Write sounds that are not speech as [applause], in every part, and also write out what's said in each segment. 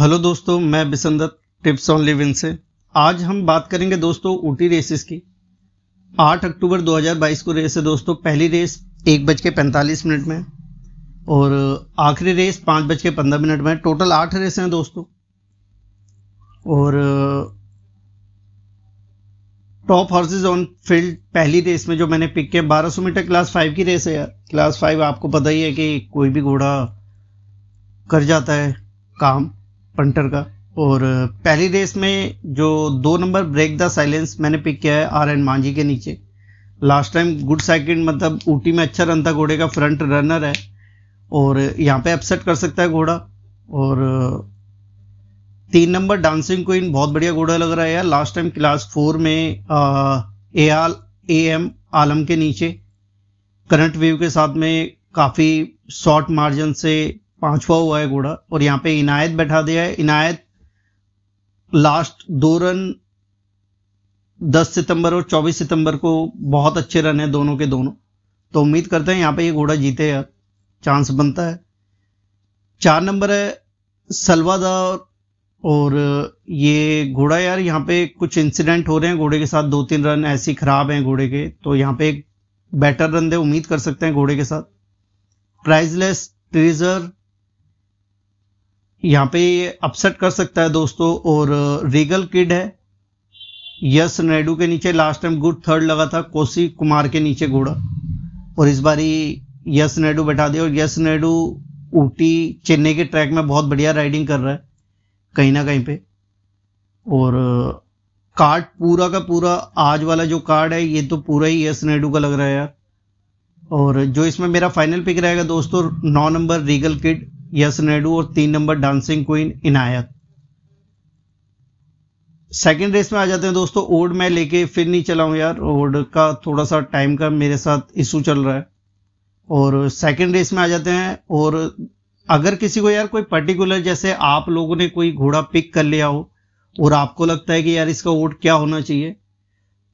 hello दोस्तों मैं बिसंदत tips on living से आज हम बात करेंगे दोस्तों ऊटी रेसेस की 8 अक्टूबर 2022 को रेस है दोस्तों पहली रेस एक बज के पैंतालीस मिनट में और आखिरी रेस पाँच बज के पंद्रह मिनट में टोटल आठ रेस हैं दोस्तों और टॉप हॉर्सेज ऑन फील्ड पहली रेस में जो मैंने पिक किया बारह मीटर क्लास फाइव की रेस है यार क्लास फाइव आपको पता ही है कि कोई भी घोड़ा कर जाता है काम पंटर का और पहली रेस में जो दो नंबर ब्रेक द साइलेंस मैंने पिक किया है आर एन मांझी के नीचे लास्ट टाइम गुड सेकंड मतलब ऊटी में अच्छा रन था घोड़े का फ्रंट रनर है और यहाँ पे अपसेट कर सकता है घोड़ा और तीन नंबर डांसिंग क्वीन बहुत बढ़िया घोड़ा लग रहा है यार लास्ट टाइम क्लास फोर में ए आल ए एम आलम के नीचे करंट वेव के साथ में काफ़ी शॉर्ट मार्जिन से पांचवा हुआ है घोड़ा और यहाँ पे इनायत बैठा दिया है इनायत लास्ट दो रन 10 सितंबर और 24 सितंबर को बहुत अच्छे रन है दोनों के दोनों तो उम्मीद करते हैं यहाँ पे ये घोड़ा जीते यार चांस बनता है चार नंबर है सलवादार और ये घोड़ा यार यहाँ पे कुछ इंसिडेंट हो रहे हैं घोड़े के साथ दो तीन रन ऐसे खराब हैं घोड़े के तो यहाँ पे एक बेटर रन दे उम्मीद कर सकते हैं घोड़े के साथ प्राइजलेस ट्रेजर यहाँ पे अपसेट कर सकता है दोस्तों और रीगल किड है यस नायडू के नीचे लास्ट टाइम गुड थर्ड लगा था कोसी कुमार के नीचे घोड़ा और इस बारी यस नायडू बैठा दिया और यस नायडू ऊटी चेन्नई के ट्रैक में बहुत बढ़िया राइडिंग कर रहा है कहीं ना कहीं पे और कार्ड पूरा का पूरा आज वाला जो कार्ड है ये तो पूरा ही यस नायडू का लग रहा है यार और जो इसमें मेरा फाइनल पिक रहेगा दोस्तों नौ number Regal Kid S Naidu और तीन number Dancing Queen Inayat second race में आ जाते हैं दोस्तों ओड मैं लेके फिर नहीं चला हूँ यार ओड का थोड़ा सा टाइम का मेरे साथ इशू चल रहा है और सेकेंड रेस में आ जाते हैं और अगर किसी को यार कोई पर्टिकुलर जैसे आप लोगों ने कोई घोड़ा पिक कर लिया हो और आपको लगता है कि यार इसका ओड क्या होना चाहिए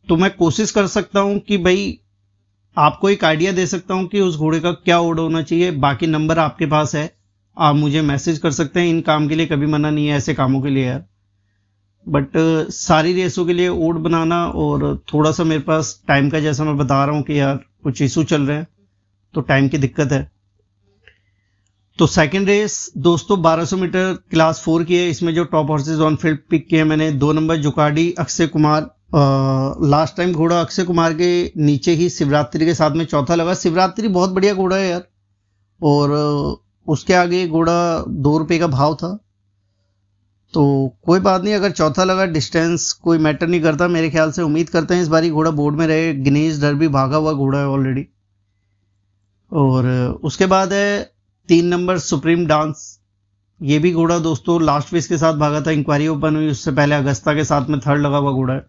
तो मैं कोशिश कर सकता हूँ कि भाई आपको एक आइडिया दे सकता हूँ कि उस घोड़े का क्या ओड होना चाहिए बाकी नंबर आपके पास है आप मुझे मैसेज कर सकते हैं इन काम के लिए कभी मना नहीं है ऐसे कामों के लिए यार बट सारी रेसों के लिए ओड बनाना और थोड़ा सा मेरे पास टाइम का जैसा मैं बता रहा हूँ कि यार कुछ इशू चल रहे हैं तो टाइम की दिक्कत है तो सेकेंड रेस दोस्तों 1200 मीटर क्लास फोर की है इसमें जो top horses on field pick किए मैंने दो नंबर जुकाडी अक्षय कुमार लास्ट टाइम घोड़ा अक्षय कुमार के नीचे ही शिवरात्रि के साथ में चौथा लगा शिवरात्रि बहुत बढ़िया घोड़ा है यार और उसके आगे घोड़ा दो रुपये का भाव था तो कोई बात नहीं अगर चौथा लगा डिस्टेंस कोई मैटर नहीं करता मेरे ख्याल से उम्मीद करते हैं इस बारी घोड़ा बोर्ड में रहे गणेश डर भी भागा हुआ घोड़ा है ऑलरेडी और उसके बाद है तीन नंबर सुप्रीम डांस ये भी घोड़ा दोस्तों लास्ट वीस के साथ भागा था इंक्वायरी ओपन हुई उससे पहले अगस्ता के साथ में थर्ड लगा हुआ घोड़ा है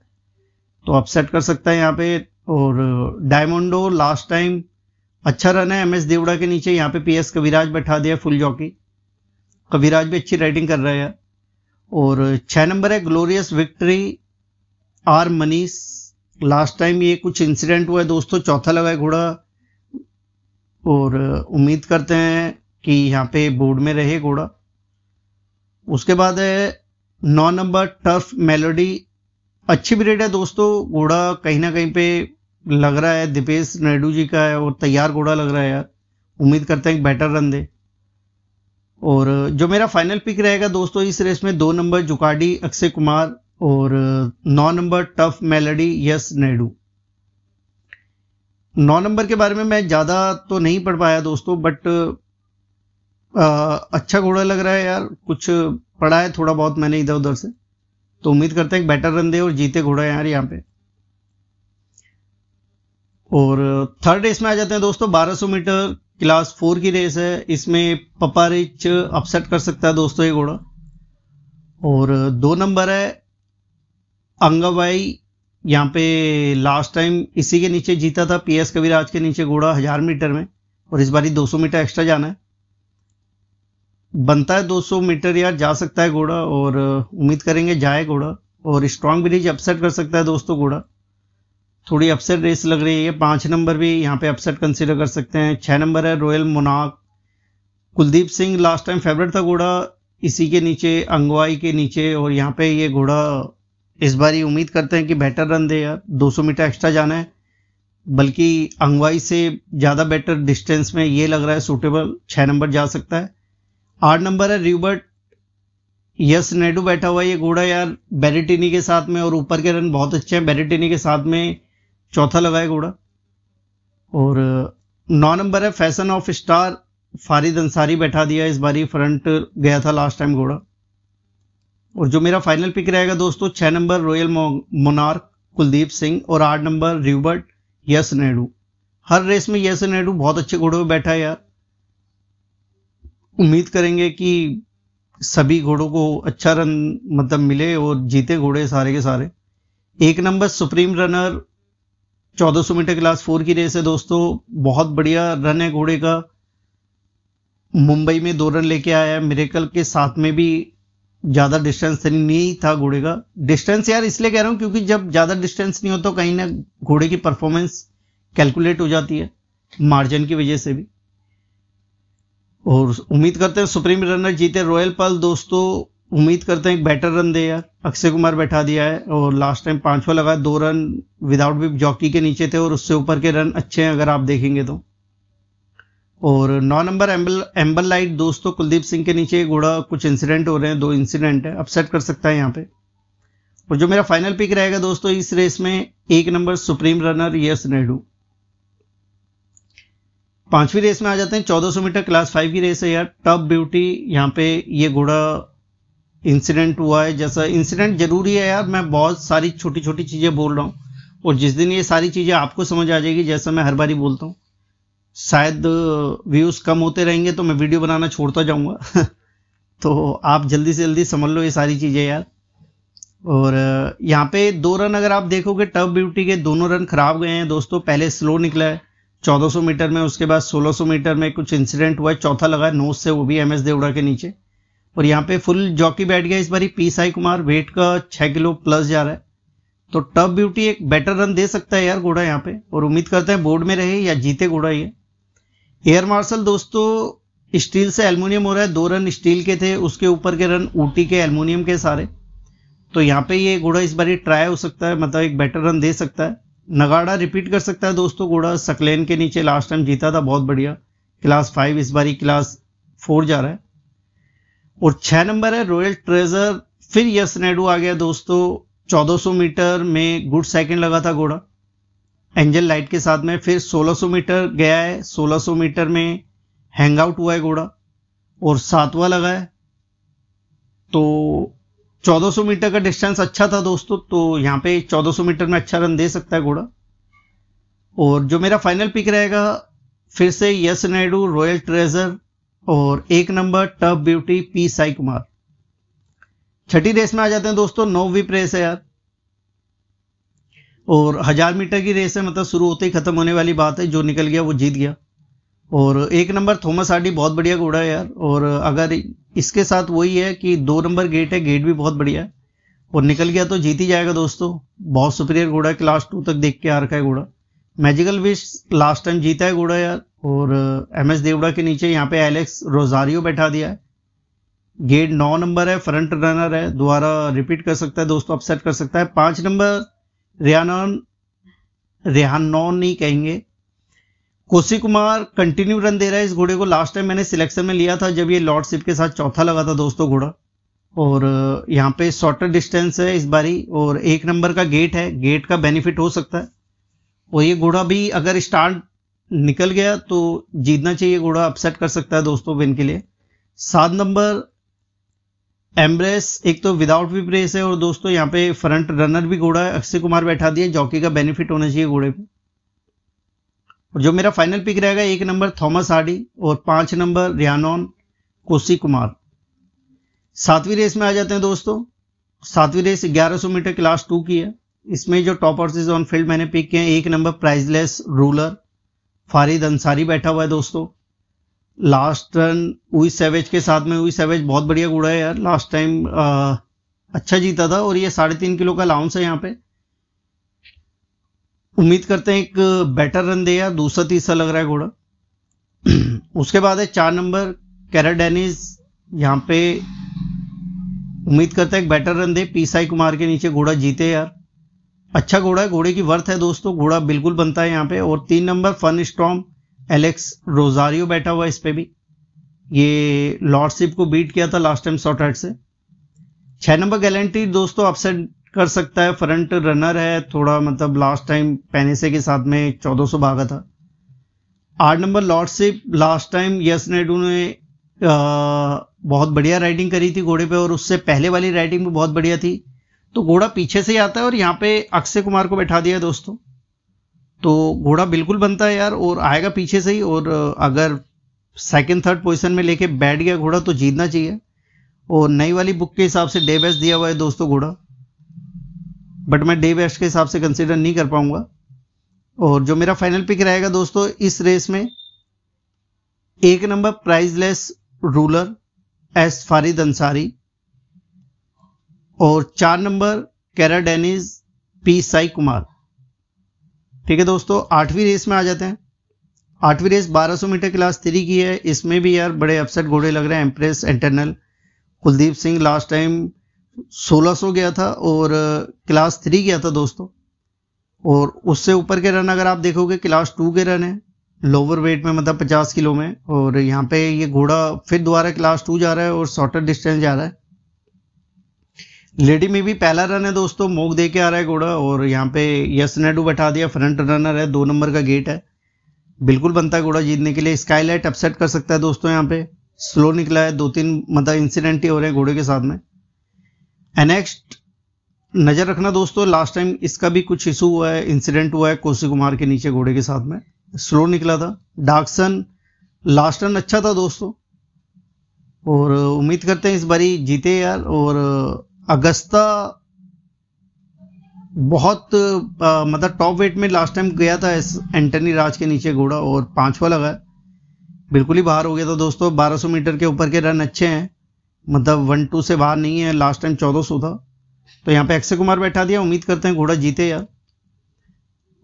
तो अपसेट कर सकता है यहाँ पे और डायमंडो लास्ट टाइम अच्छा रन है एम एस देवड़ा के नीचे यहाँ पे पी एस कविराज बैठा दिया फुल जॉकी कविराज भी अच्छी राइडिंग कर रहे हैं और छः नंबर है Glorious Victory R Manish last time ये कुछ इंसिडेंट हुआ है दोस्तों चौथा लगा है घोड़ा और उम्मीद करते हैं कि यहाँ पे बोर्ड में रहे घोड़ा उसके बाद है नौ नंबर टर्फ मेलोडी अच्छी ब्रेड है दोस्तों घोड़ा कहीं ना कहीं पे लग रहा है दीपेश नायडू जी का है और तैयार घोड़ा लग रहा है यार उम्मीद करते हैं बेटर रन दे और जो मेरा फाइनल पिक रहेगा दोस्तों इस रेस में दो नंबर जुकाडी अक्षय कुमार और नौ number Turf Melody S Naidu नौ नंबर के बारे में मैं ज़्यादा तो नहीं पढ़ पाया दोस्तों बट आ, अच्छा घोड़ा लग रहा है यार कुछ पढ़ा है थोड़ा बहुत मैंने इधर उधर से तो उम्मीद करते हैं बेटर रन दे और जीते घोड़ा यार यहाँ पे और थर्ड रेस में आ जाते हैं दोस्तों 1200 मीटर क्लास फोर की रेस है इसमें पपा रिच अपसेट कर सकता है दोस्तों ये घोड़ा और दो नंबर है अंगाबाई यहाँ पे लास्ट टाइम इसी के नीचे जीता था पीएस कविराज के नीचे घोड़ा हजार मीटर में और इस बार 200 मीटर एक्स्ट्रा जाना है बनता है 200 मीटर यार जा सकता है घोड़ा और उम्मीद करेंगे जाए घोड़ा और स्ट्रांग ब्रिज अपसेट कर सकता है दोस्तों घोड़ा थोड़ी अपसेट रेस लग रही है पांच नंबर भी यहाँ पे अपसेट कंसिडर कर सकते हैं छह नंबर है रॉयल मोनाक Kuldeep Singh last time favourite था घोड़ा इसी के नीचे अंगवाई के नीचे और यहाँ पे ये घोड़ा इस बार ही उम्मीद करते हैं कि बेटर रन दे यार 200 मीटर एक्स्ट्रा जाना है बल्कि अंगवाई से ज़्यादा बेटर डिस्टेंस में ये लग रहा है सूटेबल छः नंबर जा सकता है आठ नंबर है रिबर्ट यस नेडू बैठा हुआ है ये घोड़ा यार बेरेटिनी के साथ में और ऊपर के रन बहुत अच्छे हैं बेरेटिनी के साथ में चौथा लगाए घोड़ा और नौ नंबर है Fashion of Star Farid Ansari बैठा दिया इस बारी फ्रंट गया था लास्ट टाइम घोड़ा और जो मेरा फाइनल पिक रहेगा दोस्तों छह number Royal Monarch Kuldeep Singh और आठ नंबर रिवर्ट यस नेहरू हर रेस में यस नेहरू बहुत अच्छे घोड़ों पर बैठा है यार उम्मीद करेंगे कि सभी घोड़ों को अच्छा रन मतलब मिले और जीते घोड़े सारे के सारे एक number Supreme Runner 1400 metre class four की रेस है दोस्तों बहुत बढ़िया रन है घोड़े का मुंबई में दो रन लेके आया है मेरेकल के साथ में भी ज़्यादा डिस्टेंस नहीं था घोड़े का डिस्टेंस यार इसलिए कह रहा हूं क्योंकि जब ज़्यादा डिस्टेंस नहीं हो तो कहीं ना घोड़े की परफॉर्मेंस कैलकुलेट हो जाती है मार्जिन की वजह से भी और उम्मीद करते हैं सुप्रीम रनर जीते रॉयल पल दोस्तों उम्मीद करते हैं एक बेटर रन दे यार अक्षय कुमार बैठा दिया है और लास्ट टाइम पांचवा लगा दो रन विदाउट भी जॉकी के नीचे थे और उससे ऊपर के रन अच्छे हैं अगर आप देखेंगे तो और नौ नंबर एम्बल एम्बल लाइट दोस्तों कुलदीप सिंह के नीचे घोड़ा कुछ इंसिडेंट हो रहे हैं दो इंसिडेंट है अपसेट कर सकता है यहाँ पे और जो मेरा फाइनल पिक रहेगा दोस्तों इस रेस में एक number Supreme Runner S Naidu पांचवी रेस में आ जाते हैं 1400 मीटर क्लास फाइव की रेस है यार टफ ब्यूटी यहाँ पे ये घोड़ा इंसिडेंट हुआ है जैसा इंसिडेंट जरूरी है यार मैं बहुत सारी छोटी छोटी चीज़ें बोल रहा हूँ और जिस दिन ये सारी चीज़ें आपको समझ आ जाएगी जैसा मैं हर बारी बोलता हूँ शायद व्यूज़ कम होते रहेंगे तो मैं वीडियो बनाना छोड़ता जाऊँगा [laughs] तो आप जल्दी से जल्दी समझ लो ये सारी चीज़ें यार और यहाँ पे दो रन अगर आप देखोगे टब ब्यूटी के दोनों रन खराब गए हैं दोस्तों पहले स्लो निकला है 1400 मीटर में उसके बाद 1600 मीटर में कुछ इंसिडेंट हुआ है चौथा लगा है नोस से वो भी एम एस देवड़ा के नीचे और यहाँ पे फुल जॉकी बैठ गया इस बार पी साई कुमार वेट का छह किलो प्लस जा रहा है तो टफ ब्यूटी एक बेटर रन दे सकता है यार घोड़ा यहाँ पे और उम्मीद करते हैं बोर्ड में रहे या जीते घोड़ा ये एयर मार्शल दोस्तों स्टील से एलमिनियम हो रहा है दो रन स्टील के थे उसके ऊपर के रन ऊटी के एलमिनियम के सारे तो यहाँ पे ये घोड़ा इस बार ट्राई हो सकता है मतलब एक बेटर रन दे सकता है नगाड़ा रिपीट कर सकता है दोस्तों घोड़ा सकलेन के नीचे लास्ट टाइम जीता था बहुत बढ़िया क्लास फाइव इस बारी क्लास फोर जा रहा है और छह नंबर है रॉयल ट्रेजर फिर यस नेडू आ गया दोस्तों 1400 मीटर में गुड सेकंड लगा था घोड़ा एंजल लाइट के साथ में फिर 1600 मीटर गया है 1600 मीटर में हैंग आउट हुआ है घोड़ा और सातवा लगा है तो 1400 मीटर का डिस्टेंस अच्छा था दोस्तों तो यहाँ पे 1400 मीटर में अच्छा रन दे सकता है घोड़ा और जो मेरा फाइनल पिक रहेगा फिर से यस नायडू रॉयल ट्रेजर और एक number Tuff Beauty P Sai Kumar छठी रेस में आ जाते हैं दोस्तों नौ नौवीप रेस है यार और हजार मीटर की रेस है मतलब शुरू होते ही खत्म होने वाली बात है जो निकल गया वो जीत गया और एक नंबर थॉमस आडी बहुत बढ़िया घोड़ा है यार और अगर इसके साथ वही है कि दो नंबर गेट है गेट भी बहुत बढ़िया है और निकल गया तो जीत ही जाएगा दोस्तों बहुत सुपीरियर घोड़ा है क्लास टू तक देख के आ रखा है घोड़ा मैजिकल विश लास्ट टाइम जीता है घोड़ा यार और एम uh, एस देवड़ा के नीचे यहाँ पे एलेक्स रोजारियो बैठा दिया है गेट नौ नंबर है फ्रंट रनर है दोबारा रिपीट कर सकता है दोस्तों अपसेट कर सकता है पांच नंबर रेहान रिहानॉन नहीं कहेंगे कोसी कुमार कंटिन्यू रन दे रहा है इस घोड़े को लास्ट टाइम मैंने सिलेक्शन में लिया था जब ये लॉर्डशिप के साथ चौथा लगा था दोस्तों घोड़ा और uh, यहाँ पे शॉर्टर डिस्टेंस है इस बारी और एक नंबर का गेट है गेट का बेनिफिट हो सकता है और ये घोड़ा भी अगर स्टार्ट निकल गया तो जीतना चाहिए घोड़ा अपसेट कर सकता है दोस्तों विन के लिए सात नंबर एम्ब्रेस एक तो विदाउट भी प्रेस है और दोस्तों यहाँ पे फ्रंट रनर भी घोड़ा है अक्षय कुमार बैठा दिए जॉकी का बेनिफिट होना चाहिए घोड़े में और जो मेरा फाइनल पिक रहेगा एक नंबर थॉमस आडी और पांच नंबर रियानॉन कोसी कुमार सातवीं रेस में आ जाते हैं दोस्तों सातवीं रेस 1100 मीटर क्लास टू की है इसमें जो टॉपर्स इज ऑन फील्ड मैंने पिक किए एक number Priceless Ruler Farid Ansari बैठा हुआ है दोस्तों लास्ट रन उई सेवेज के साथ में उई सेवेज बहुत बढ़िया घोड़ा है यार लास्ट टाइम अच्छा जीता था और ये साढ़े तीन किलो का अलाउंस है यहाँ पे उम्मीद करते हैं एक बेटर रन दे यार दूसरा तीसरा लग रहा है घोड़ा उसके बाद है चार नंबर कैराडेनिस यहाँ पे उम्मीद करते हैं एक बेटर रन दे पी साई कुमार के नीचे घोड़ा जीते यार अच्छा घोड़ा है घोड़े की वर्थ है दोस्तों घोड़ा बिल्कुल बनता है यहाँ पे और तीन number Fun Storm Alex Rosario बैठा हुआ है इस पर भी ये लॉर्डशिप को बीट किया था लास्ट टाइम शॉर्ट से छः नंबर गैलेंट्री दोस्तों अपसेट कर सकता है फ्रंट रनर है थोड़ा मतलब लास्ट टाइम पेनेसे के साथ में चौदह सौ भागा था आठ number Lordship last time S Naidu ने आ, बहुत बढ़िया राइडिंग करी थी घोड़े पे और उससे पहले वाली राइडिंग भी बहुत बढ़िया थी तो घोड़ा पीछे से ही आता है और यहाँ पे अक्षय कुमार को बैठा दिया दोस्तों तो घोड़ा बिल्कुल बनता है यार और आएगा पीछे से ही और अगर सेकंड थर्ड पोजीशन में लेके बैठ गया घोड़ा तो जीतना चाहिए और नई वाली बुक के हिसाब से डे बेस्ट दिया हुआ है दोस्तों घोड़ा बट मैं डे बेस्ट के हिसाब से कंसिडर नहीं कर पाऊंगा और जो मेरा फाइनल पिक रहेगा दोस्तों इस रेस में एक number Priceless Ruler S Farid Ansari और चार नंबर कैराडेनिस पी साई कुमार ठीक है दोस्तों आठवीं रेस में आ जाते हैं आठवीं रेस 1200 मीटर क्लास थ्री की है इसमें भी यार बड़े अपसेट घोड़े लग रहे हैं Empress Internal Kuldeep Singh last time 1600 गया था और क्लास uh, थ्री गया था दोस्तों और उससे ऊपर के रन अगर आप देखोगे क्लास टू के रन है लोअर वेट में मतलब 50 किलो में और यहाँ पे ये घोड़ा फिर दोबारा क्लास टू जा रहा है और शॉर्टर डिस्टेंस जा रहा है लेडी में भी पहला रन है दोस्तों मोक दे के आ रहा है घोड़ा और यहाँ पे यस नेडू बैठा दिया फ्रंट रनर है दो नंबर का गेट है बिल्कुल बनता है घोड़ा जीतने के लिए स्काईलाइट अपसेट कर सकता है दोस्तों यहाँ पे स्लो निकला है दो तीन मतलब इंसिडेंट ही हो रहे हैं घोड़े के साथ में एनेक्स्ट नज़र रखना दोस्तों लास्ट टाइम इसका भी कुछ इशू हुआ है इंसिडेंट हुआ है कोसी कुमार के नीचे घोड़े के साथ में स्लो निकला था डार्कसन लास्ट रन अच्छा था दोस्तों और उम्मीद करते हैं इस बारी जीते यार और अगस्ता बहुत आ, मतलब टॉप वेट में लास्ट टाइम गया था इस एंटनी राज के नीचे घोड़ा और पांचवा लगा बिल्कुल ही बाहर हो गया था दोस्तों 1200 मीटर के ऊपर के रन अच्छे हैं मतलब वन टू से बाहर नहीं है लास्ट टाइम चौदह सौ था तो यहाँ पे अक्षय कुमार बैठा दिया उम्मीद करते हैं घोड़ा जीते यार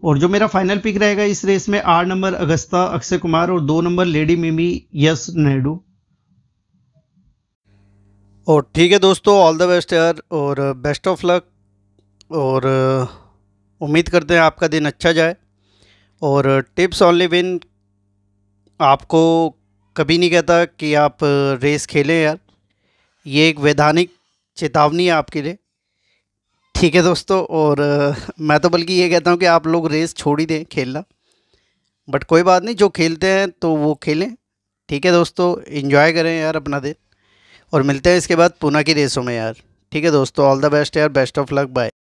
और जो मेरा फाइनल पिक रहेगा इस रेस में आठ नंबर अगस्ता अक्षय कुमार और दो number Lady Mimi S Naidu और ठीक है दोस्तों ऑल द बेस्ट यार और बेस्ट ऑफ लक और uh, उम्मीद करते हैं आपका दिन अच्छा जाए और टिप्स ऑनली विन आपको कभी नहीं कहता कि आप रेस uh, खेलें यार ये एक वैधानिक चेतावनी है आपके लिए ठीक है दोस्तों और uh, मैं तो बल्कि ये कहता हूँ कि आप लोग रेस छोड़ ही दें खेलना बट कोई बात नहीं जो खेलते हैं तो वो खेलें ठीक है दोस्तों इन्जॉय करें यार अपना दिन और मिलते हैं इसके बाद पूना की रेसों में यार ठीक है दोस्तों ऑल द बेस्ट यार बेस्ट ऑफ लक बाय